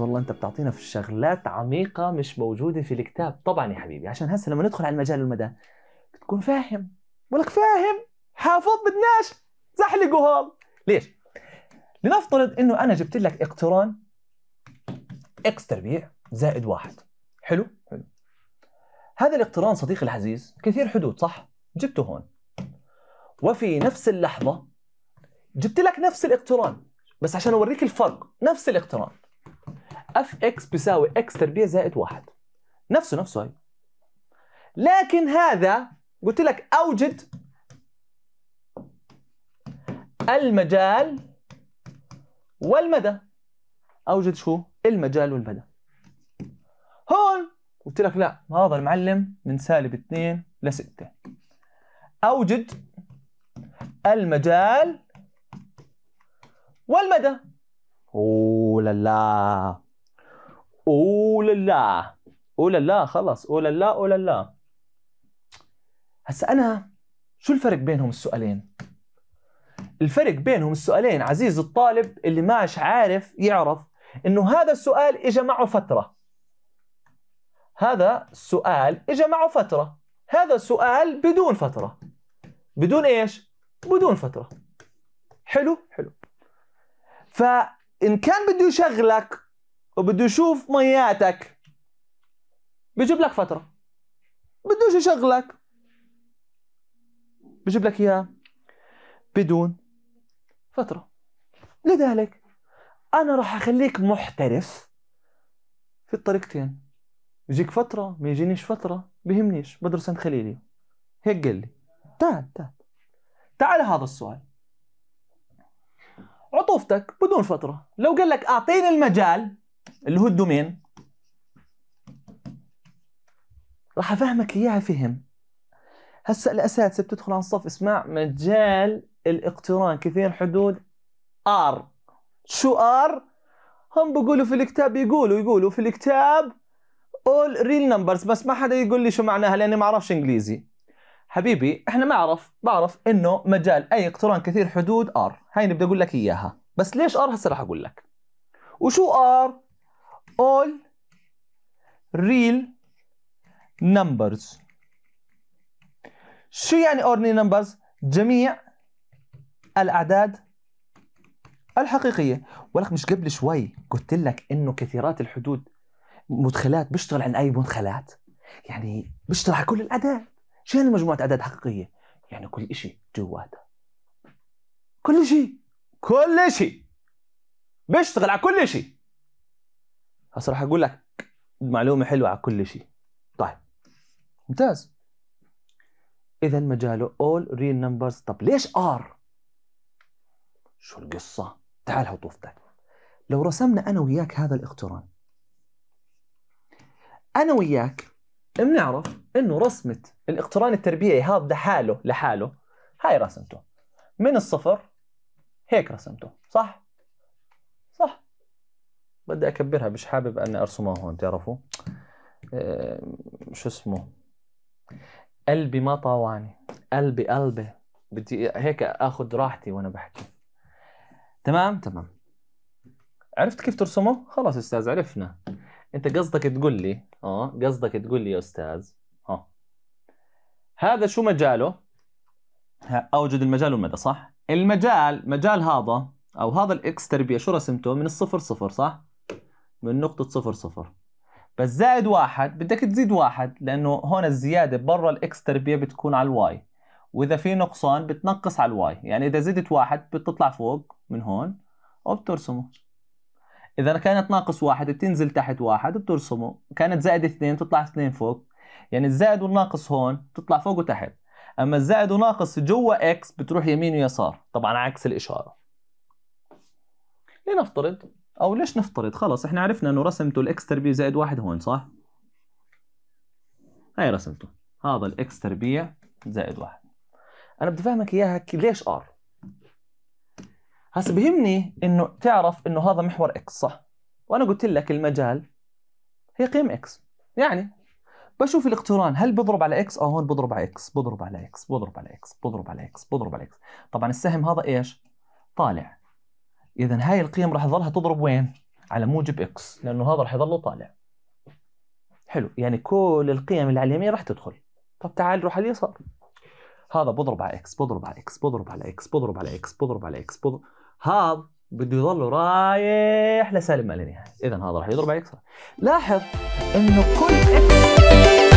والله انت بتعطينا في شغلات عميقه مش موجوده في الكتاب طبعا يا حبيبي عشان هسه لما ندخل على المجال المدى بتكون فاهم ولك فاهم حافظ بدناش زحلقوا هون ليش لنفترض انه انا جبت لك اقتران اكس تربيع زائد واحد حلو حلو هذا الاقتران صديقي العزيز كثير حدود صح جبته هون وفي نفس اللحظه جبت لك نفس الاقتران بس عشان اوريك الفرق نفس الاقتران اف اكس بيساوي اكس تربيع زائد واحد نفسه نفسه هي لكن هذا قلت لك اوجد المجال والمدى اوجد شو المجال والمدى هون قلت لك لا هذا المعلم من سالب 2 ل 6 اوجد المجال والمدى اوه لا لا اولا لا اولا لا خلص اولا لا اولا لا هسا انا شو الفرق بينهم السؤالين الفرق بينهم السؤالين عزيز الطالب اللي ماش عارف يعرف انه هذا السؤال اجى معه فتره هذا السؤال اجى معه فتره هذا سؤال بدون فتره بدون ايش بدون فتره حلو حلو فان كان بده يشغلك وبده يشوف مياتك بجيب لك فتره بدوش يشغلك بجيب لك اياها بدون فتره لذلك انا راح اخليك محترف في الطريقتين يجيك فتره ما يجينيش فتره بهمنيش بدرس عند خليلي هيك قال لي تعال تعال تعال هذا السؤال عطوفتك بدون فتره لو قال لك اعطيني المجال اللي هو الدومين راح افهمك اياها فهم هسا الاساتذه بتدخل على الصف اسمع مجال الاقتران كثير حدود ار شو ار هم بيقولوا في الكتاب يقولوا يقولوا في الكتاب all real numbers بس ما حدا يقول لي شو معناها لاني ما اعرفش انجليزي حبيبي احنا ما اعرف بعرف انه مجال اي اقتران كثير حدود ار هاي بدي اقول لك اياها بس ليش ار هسه راح اقول لك وشو ار all real numbers شو يعني all real numbers جميع الأعداد الحقيقية ولك مش قبل شوي قلت لك إنه كثيرات الحدود مدخلات بيشتغل عن أي مدخلات يعني بيشتغل على كل الأعداد شو يعني مجموعة أعداد حقيقية يعني كل إشي جواتها كل شيء كل شيء بيشتغل على كل شيء هسه راح اقول لك معلومه حلوه على كل شيء طيب ممتاز اذا مجاله all real numbers طب ليش r شو القصه تعال هطوفتك لو رسمنا انا وياك هذا الاقتران انا وياك بنعرف انه رسمه الاقتران التربيعي هذا حاله لحاله هاي رسمته من الصفر هيك رسمته صح بدي اكبرها مش حابب اني ارسمها هون تعرفوا آه، شو اسمه قلبي ما طاوعني قلبي قلبي بدي هيك اخذ راحتي وانا بحكي تمام تمام عرفت كيف ترسمه خلاص استاذ عرفنا انت قصدك تقول لي اه قصدك تقول لي يا استاذ اه هذا شو مجاله اوجد المجال والمدى صح المجال مجال هذا او هذا الاكس تربيه شو رسمته من الصفر صفر صح من نقطة صفر صفر بس زائد واحد بدك تزيد واحد لأنه هون الزيادة برا الإكس تربيع بتكون على الواي وإذا في نقصان بتنقص على الواي يعني إذا زدت واحد بتطلع فوق من هون وبترسمه إذا كانت ناقص واحد بتنزل تحت واحد بترسمه كانت زائد اثنين بتطلع اثنين فوق يعني الزائد والناقص هون بتطلع فوق وتحت أما الزائد وناقص جوا إكس بتروح يمين ويسار طبعا عكس الإشارة لنفترض او ليش نفترض خلص احنا عرفنا انه رسمته الاكس تربيع زائد واحد هون صح هاي رسمته هذا الاكس تربيع زائد واحد انا بدي افهمك اياها ليش ار هسه بهمني انه تعرف انه هذا محور اكس صح وانا قلت لك المجال هي قيم اكس يعني بشوف الاقتران هل بضرب على اكس اه هون بضرب على اكس بضرب على اكس بضرب على اكس بضرب على اكس بضرب على اكس طبعا السهم هذا ايش طالع اذا هاي القيم راح تظلها تضرب وين؟ على موجب اكس لانه هذا راح يضله طالع حلو يعني كل القيم اللي على اليمين راح تدخل طب تعال روح على اليسار هذا بضرب على اكس بضرب على اكس بضرب على اكس بضرب على اكس بضرب على اكس بضرب هذا بده يضل رايح لسالب ما لا نهايه اذا هذا راح يضرب على اكس لاحظ انه كل اكس